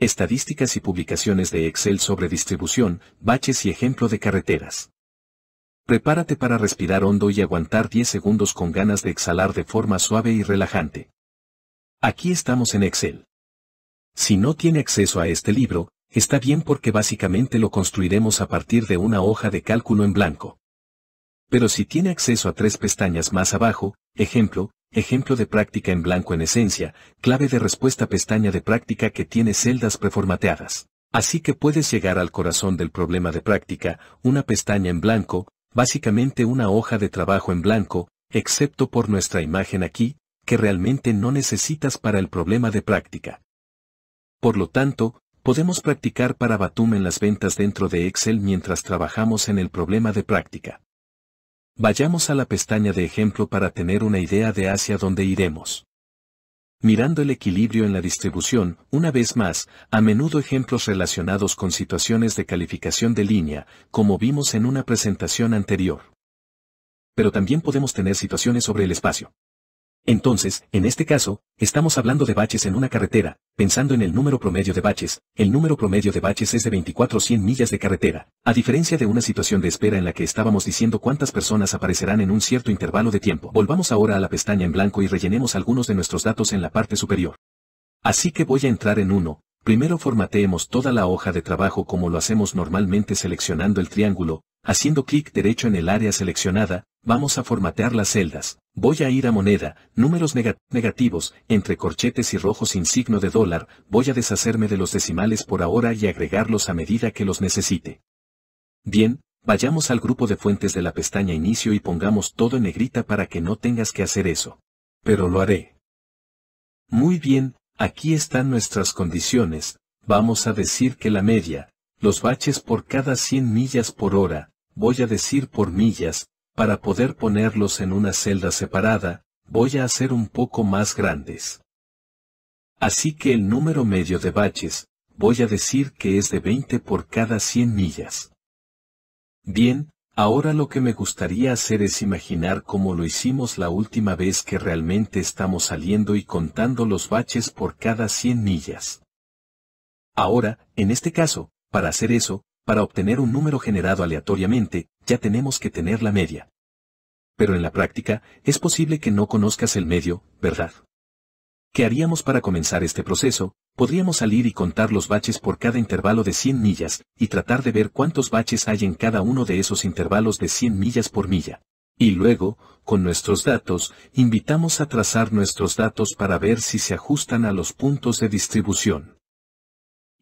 Estadísticas y publicaciones de Excel sobre distribución, baches y ejemplo de carreteras. Prepárate para respirar hondo y aguantar 10 segundos con ganas de exhalar de forma suave y relajante. Aquí estamos en Excel. Si no tiene acceso a este libro, está bien porque básicamente lo construiremos a partir de una hoja de cálculo en blanco. Pero si tiene acceso a tres pestañas más abajo, ejemplo, ejemplo de práctica en blanco en esencia, clave de respuesta pestaña de práctica que tiene celdas preformateadas. Así que puedes llegar al corazón del problema de práctica, una pestaña en blanco, básicamente una hoja de trabajo en blanco, excepto por nuestra imagen aquí, que realmente no necesitas para el problema de práctica. Por lo tanto, podemos practicar para Batum en las ventas dentro de Excel mientras trabajamos en el problema de práctica. Vayamos a la pestaña de ejemplo para tener una idea de hacia dónde iremos. Mirando el equilibrio en la distribución, una vez más, a menudo ejemplos relacionados con situaciones de calificación de línea, como vimos en una presentación anterior. Pero también podemos tener situaciones sobre el espacio. Entonces, en este caso, estamos hablando de baches en una carretera, pensando en el número promedio de baches, el número promedio de baches es de 24 millas de carretera, a diferencia de una situación de espera en la que estábamos diciendo cuántas personas aparecerán en un cierto intervalo de tiempo. Volvamos ahora a la pestaña en blanco y rellenemos algunos de nuestros datos en la parte superior. Así que voy a entrar en uno, primero formateemos toda la hoja de trabajo como lo hacemos normalmente seleccionando el triángulo, haciendo clic derecho en el área seleccionada, vamos a formatear las celdas, Voy a ir a moneda, números negativos, entre corchetes y rojos sin signo de dólar, voy a deshacerme de los decimales por ahora y agregarlos a medida que los necesite. Bien, vayamos al grupo de fuentes de la pestaña inicio y pongamos todo en negrita para que no tengas que hacer eso. Pero lo haré. Muy bien, aquí están nuestras condiciones, vamos a decir que la media, los baches por cada 100 millas por hora, voy a decir por millas, para poder ponerlos en una celda separada, voy a hacer un poco más grandes. Así que el número medio de baches, voy a decir que es de 20 por cada 100 millas. Bien, ahora lo que me gustaría hacer es imaginar cómo lo hicimos la última vez que realmente estamos saliendo y contando los baches por cada 100 millas. Ahora, en este caso, para hacer eso, para obtener un número generado aleatoriamente, ya tenemos que tener la media pero en la práctica, es posible que no conozcas el medio, ¿verdad? ¿Qué haríamos para comenzar este proceso? Podríamos salir y contar los baches por cada intervalo de 100 millas, y tratar de ver cuántos baches hay en cada uno de esos intervalos de 100 millas por milla. Y luego, con nuestros datos, invitamos a trazar nuestros datos para ver si se ajustan a los puntos de distribución.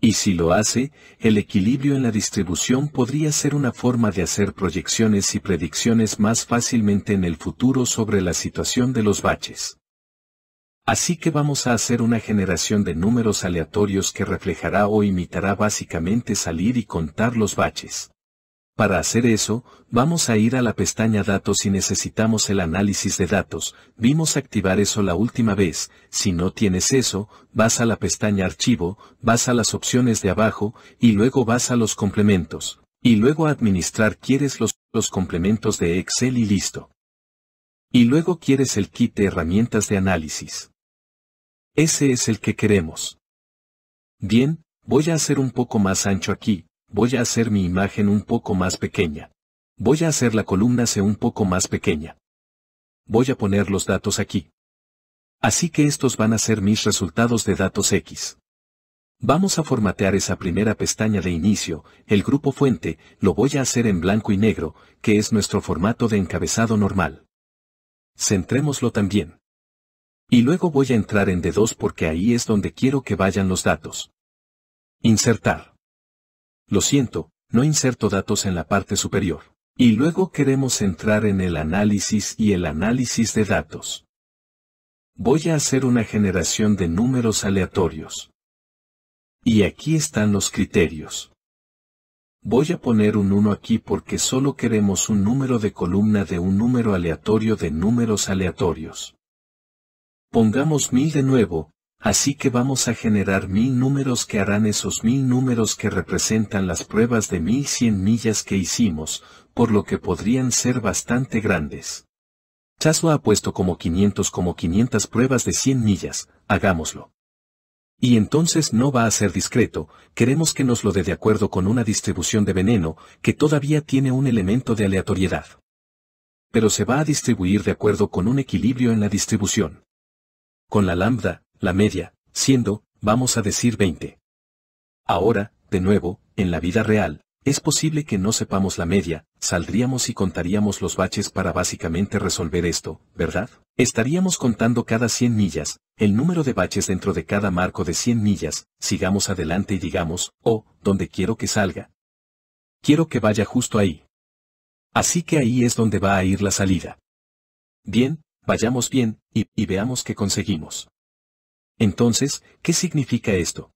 Y si lo hace, el equilibrio en la distribución podría ser una forma de hacer proyecciones y predicciones más fácilmente en el futuro sobre la situación de los baches. Así que vamos a hacer una generación de números aleatorios que reflejará o imitará básicamente salir y contar los baches. Para hacer eso, vamos a ir a la pestaña Datos y necesitamos el análisis de datos, vimos activar eso la última vez, si no tienes eso, vas a la pestaña Archivo, vas a las opciones de abajo, y luego vas a los complementos, y luego Administrar quieres los, los complementos de Excel y listo. Y luego quieres el kit de herramientas de análisis. Ese es el que queremos. Bien, voy a hacer un poco más ancho aquí, Voy a hacer mi imagen un poco más pequeña. Voy a hacer la columna C un poco más pequeña. Voy a poner los datos aquí. Así que estos van a ser mis resultados de datos X. Vamos a formatear esa primera pestaña de inicio, el grupo fuente, lo voy a hacer en blanco y negro, que es nuestro formato de encabezado normal. Centrémoslo también. Y luego voy a entrar en D2 porque ahí es donde quiero que vayan los datos. Insertar. Lo siento, no inserto datos en la parte superior. Y luego queremos entrar en el análisis y el análisis de datos. Voy a hacer una generación de números aleatorios. Y aquí están los criterios. Voy a poner un 1 aquí porque solo queremos un número de columna de un número aleatorio de números aleatorios. Pongamos 1000 de nuevo, Así que vamos a generar mil números que harán esos mil números que representan las pruebas de 1100 millas que hicimos, por lo que podrían ser bastante grandes. Chasua ha puesto como 500 como 500 pruebas de 100 millas, hagámoslo. Y entonces no va a ser discreto, queremos que nos lo dé de acuerdo con una distribución de veneno, que todavía tiene un elemento de aleatoriedad. Pero se va a distribuir de acuerdo con un equilibrio en la distribución. Con la lambda, la media, siendo, vamos a decir 20. Ahora, de nuevo, en la vida real, es posible que no sepamos la media, saldríamos y contaríamos los baches para básicamente resolver esto, ¿verdad? Estaríamos contando cada 100 millas, el número de baches dentro de cada marco de 100 millas, sigamos adelante y digamos, oh, donde quiero que salga. Quiero que vaya justo ahí. Así que ahí es donde va a ir la salida. Bien, vayamos bien, y, y veamos qué conseguimos. Entonces, ¿qué significa esto?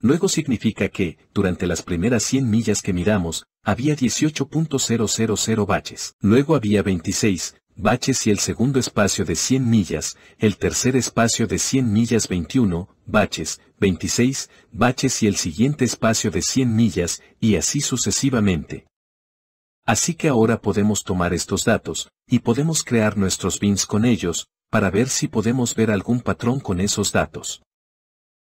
Luego significa que, durante las primeras 100 millas que miramos, había 18.000 baches. Luego había 26 baches y el segundo espacio de 100 millas, el tercer espacio de 100 millas 21 baches, 26 baches y el siguiente espacio de 100 millas, y así sucesivamente. Así que ahora podemos tomar estos datos, y podemos crear nuestros bins con ellos, para ver si podemos ver algún patrón con esos datos.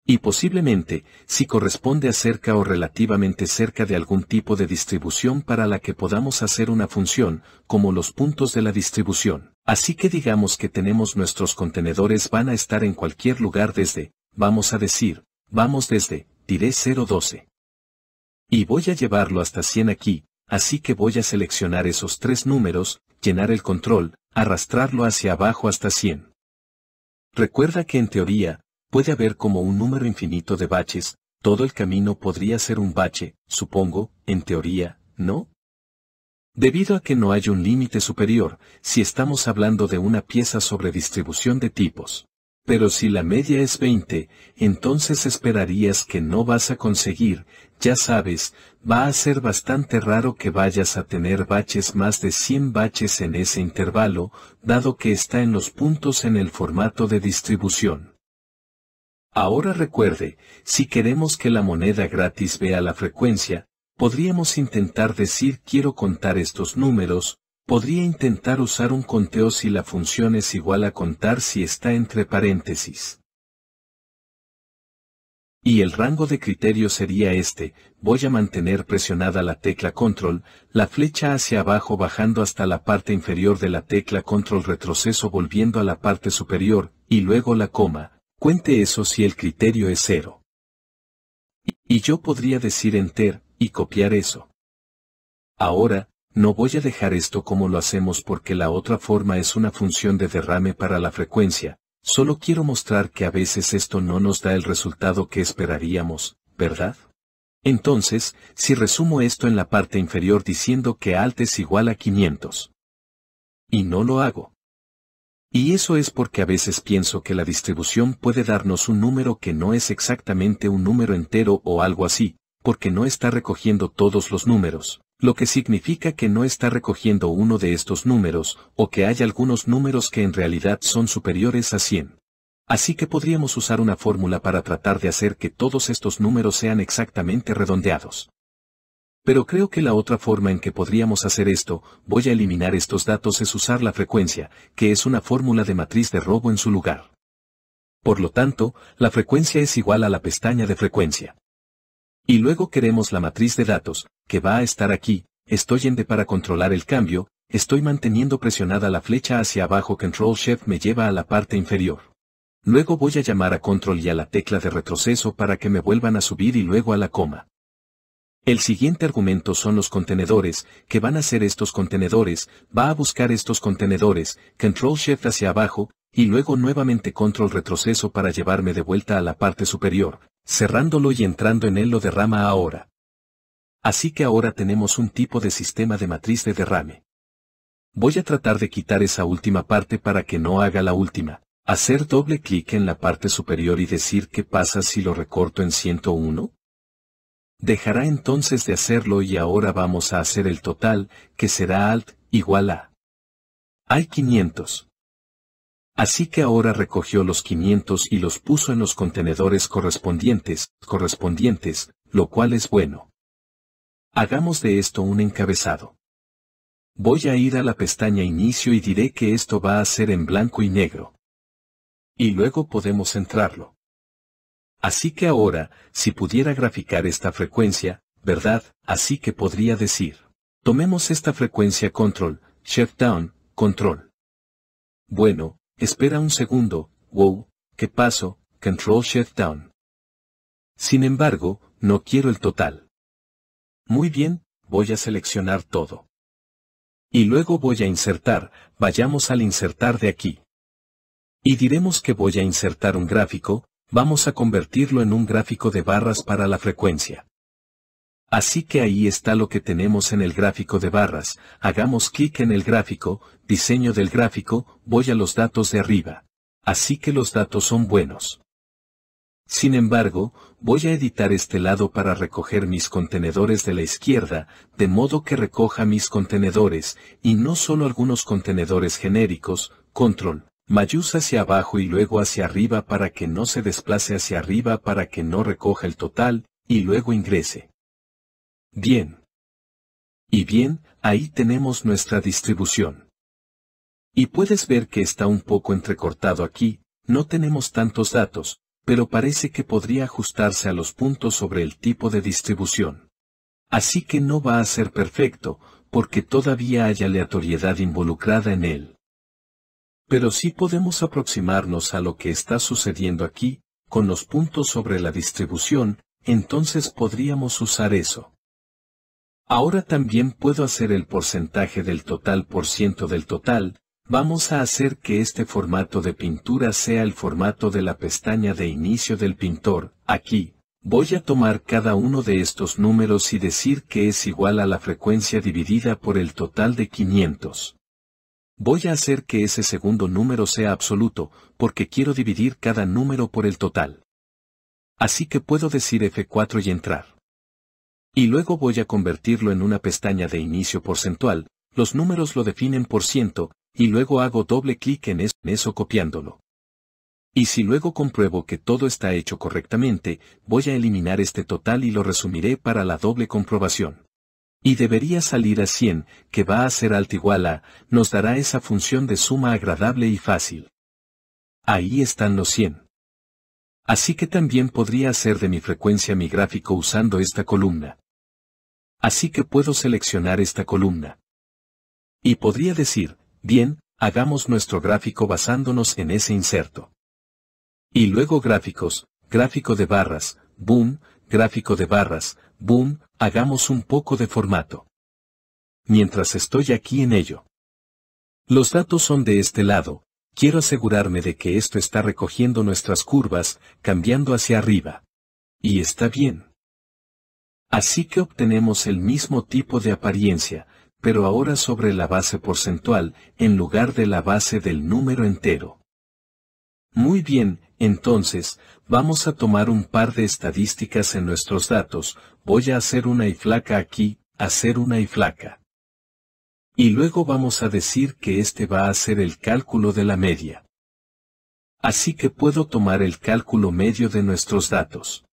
Y posiblemente, si corresponde a cerca o relativamente cerca de algún tipo de distribución para la que podamos hacer una función, como los puntos de la distribución. Así que digamos que tenemos nuestros contenedores van a estar en cualquier lugar desde, vamos a decir, vamos desde, diré 012. Y voy a llevarlo hasta 100 aquí, así que voy a seleccionar esos tres números, llenar el control, arrastrarlo hacia abajo hasta 100. Recuerda que en teoría, puede haber como un número infinito de baches, todo el camino podría ser un bache, supongo, en teoría, ¿no? Debido a que no hay un límite superior, si estamos hablando de una pieza sobre distribución de tipos. Pero si la media es 20, entonces esperarías que no vas a conseguir ya sabes, va a ser bastante raro que vayas a tener baches más de 100 baches en ese intervalo, dado que está en los puntos en el formato de distribución. Ahora recuerde, si queremos que la moneda gratis vea la frecuencia, podríamos intentar decir quiero contar estos números, podría intentar usar un conteo si la función es igual a contar si está entre paréntesis. Y el rango de criterio sería este, voy a mantener presionada la tecla control, la flecha hacia abajo bajando hasta la parte inferior de la tecla control retroceso volviendo a la parte superior, y luego la coma, cuente eso si el criterio es cero. Y yo podría decir enter, y copiar eso. Ahora, no voy a dejar esto como lo hacemos porque la otra forma es una función de derrame para la frecuencia, Solo quiero mostrar que a veces esto no nos da el resultado que esperaríamos, ¿verdad? Entonces, si resumo esto en la parte inferior diciendo que alt es igual a 500. Y no lo hago. Y eso es porque a veces pienso que la distribución puede darnos un número que no es exactamente un número entero o algo así, porque no está recogiendo todos los números lo que significa que no está recogiendo uno de estos números, o que hay algunos números que en realidad son superiores a 100. Así que podríamos usar una fórmula para tratar de hacer que todos estos números sean exactamente redondeados. Pero creo que la otra forma en que podríamos hacer esto, voy a eliminar estos datos es usar la frecuencia, que es una fórmula de matriz de robo en su lugar. Por lo tanto, la frecuencia es igual a la pestaña de frecuencia. Y luego queremos la matriz de datos, que va a estar aquí, estoy en D para controlar el cambio, estoy manteniendo presionada la flecha hacia abajo Control Shift me lleva a la parte inferior. Luego voy a llamar a Control y a la tecla de retroceso para que me vuelvan a subir y luego a la coma. El siguiente argumento son los contenedores, que van a ser estos contenedores, va a buscar estos contenedores, Control Shift hacia abajo, y luego nuevamente Control retroceso para llevarme de vuelta a la parte superior, cerrándolo y entrando en él lo derrama ahora. Así que ahora tenemos un tipo de sistema de matriz de derrame. Voy a tratar de quitar esa última parte para que no haga la última. Hacer doble clic en la parte superior y decir qué pasa si lo recorto en 101. Dejará entonces de hacerlo y ahora vamos a hacer el total, que será alt igual a. Hay 500. Así que ahora recogió los 500 y los puso en los contenedores correspondientes, correspondientes, lo cual es bueno. Hagamos de esto un encabezado. Voy a ir a la pestaña Inicio y diré que esto va a ser en blanco y negro. Y luego podemos centrarlo. Así que ahora, si pudiera graficar esta frecuencia, ¿verdad? Así que podría decir, tomemos esta frecuencia control, shift down, control. Bueno, Espera un segundo, wow, qué paso, control shift down. Sin embargo, no quiero el total. Muy bien, voy a seleccionar todo. Y luego voy a insertar, vayamos al insertar de aquí. Y diremos que voy a insertar un gráfico, vamos a convertirlo en un gráfico de barras para la frecuencia. Así que ahí está lo que tenemos en el gráfico de barras, hagamos clic en el gráfico, diseño del gráfico, voy a los datos de arriba. Así que los datos son buenos. Sin embargo, voy a editar este lado para recoger mis contenedores de la izquierda, de modo que recoja mis contenedores, y no solo algunos contenedores genéricos, control, mayús hacia abajo y luego hacia arriba para que no se desplace hacia arriba para que no recoja el total, y luego ingrese. Bien. Y bien, ahí tenemos nuestra distribución. Y puedes ver que está un poco entrecortado aquí, no tenemos tantos datos, pero parece que podría ajustarse a los puntos sobre el tipo de distribución. Así que no va a ser perfecto, porque todavía hay aleatoriedad involucrada en él. Pero si podemos aproximarnos a lo que está sucediendo aquí, con los puntos sobre la distribución, entonces podríamos usar eso. Ahora también puedo hacer el porcentaje del total por ciento del total, vamos a hacer que este formato de pintura sea el formato de la pestaña de inicio del pintor, aquí, voy a tomar cada uno de estos números y decir que es igual a la frecuencia dividida por el total de 500. Voy a hacer que ese segundo número sea absoluto, porque quiero dividir cada número por el total. Así que puedo decir F4 y entrar. Y luego voy a convertirlo en una pestaña de inicio porcentual, los números lo definen por ciento, y luego hago doble clic en eso copiándolo. Y si luego compruebo que todo está hecho correctamente, voy a eliminar este total y lo resumiré para la doble comprobación. Y debería salir a 100, que va a ser alt igual a, nos dará esa función de suma agradable y fácil. Ahí están los 100. Así que también podría hacer de mi frecuencia mi gráfico usando esta columna así que puedo seleccionar esta columna. Y podría decir, bien, hagamos nuestro gráfico basándonos en ese inserto. Y luego gráficos, gráfico de barras, boom, gráfico de barras, boom, hagamos un poco de formato. Mientras estoy aquí en ello. Los datos son de este lado, quiero asegurarme de que esto está recogiendo nuestras curvas, cambiando hacia arriba. Y está bien. Así que obtenemos el mismo tipo de apariencia, pero ahora sobre la base porcentual, en lugar de la base del número entero. Muy bien, entonces, vamos a tomar un par de estadísticas en nuestros datos, voy a hacer una y flaca aquí, hacer una y flaca. Y luego vamos a decir que este va a ser el cálculo de la media. Así que puedo tomar el cálculo medio de nuestros datos.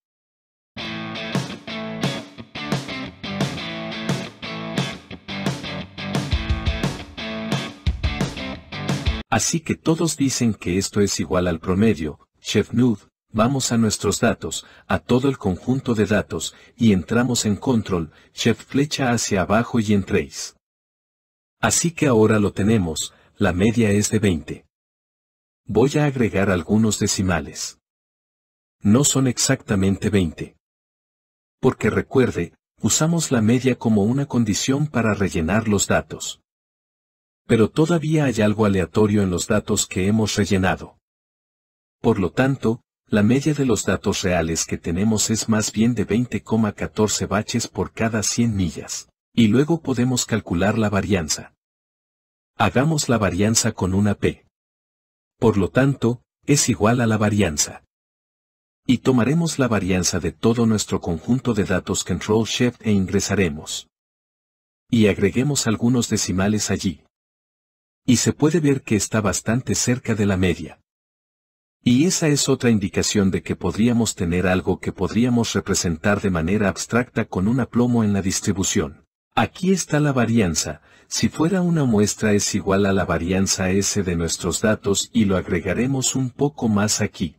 Así que todos dicen que esto es igual al promedio, Chef Nude, vamos a nuestros datos, a todo el conjunto de datos, y entramos en control, Chef flecha hacia abajo y entréis. Así que ahora lo tenemos, la media es de 20. Voy a agregar algunos decimales. No son exactamente 20. Porque recuerde, usamos la media como una condición para rellenar los datos pero todavía hay algo aleatorio en los datos que hemos rellenado. Por lo tanto, la media de los datos reales que tenemos es más bien de 20,14 baches por cada 100 millas, y luego podemos calcular la varianza. Hagamos la varianza con una P. Por lo tanto, es igual a la varianza. Y tomaremos la varianza de todo nuestro conjunto de datos Control Shift e ingresaremos. Y agreguemos algunos decimales allí y se puede ver que está bastante cerca de la media. Y esa es otra indicación de que podríamos tener algo que podríamos representar de manera abstracta con un aplomo en la distribución. Aquí está la varianza, si fuera una muestra es igual a la varianza S de nuestros datos y lo agregaremos un poco más aquí.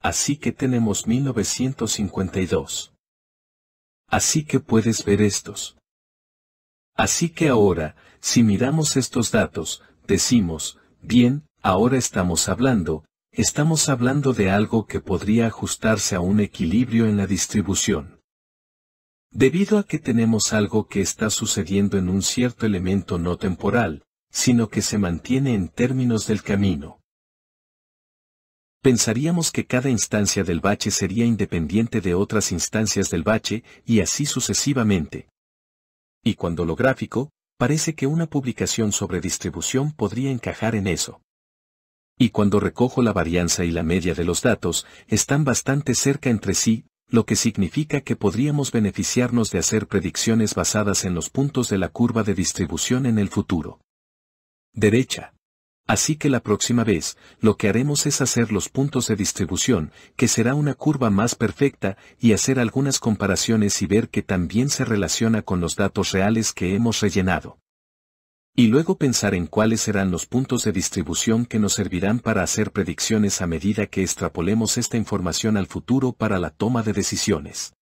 Así que tenemos 1952. Así que puedes ver estos. Así que ahora, si miramos estos datos, decimos, bien, ahora estamos hablando, estamos hablando de algo que podría ajustarse a un equilibrio en la distribución. Debido a que tenemos algo que está sucediendo en un cierto elemento no temporal, sino que se mantiene en términos del camino. Pensaríamos que cada instancia del bache sería independiente de otras instancias del bache, y así sucesivamente, y cuando lo gráfico, parece que una publicación sobre distribución podría encajar en eso. Y cuando recojo la varianza y la media de los datos, están bastante cerca entre sí, lo que significa que podríamos beneficiarnos de hacer predicciones basadas en los puntos de la curva de distribución en el futuro. Derecha. Así que la próxima vez, lo que haremos es hacer los puntos de distribución, que será una curva más perfecta, y hacer algunas comparaciones y ver que también se relaciona con los datos reales que hemos rellenado. Y luego pensar en cuáles serán los puntos de distribución que nos servirán para hacer predicciones a medida que extrapolemos esta información al futuro para la toma de decisiones.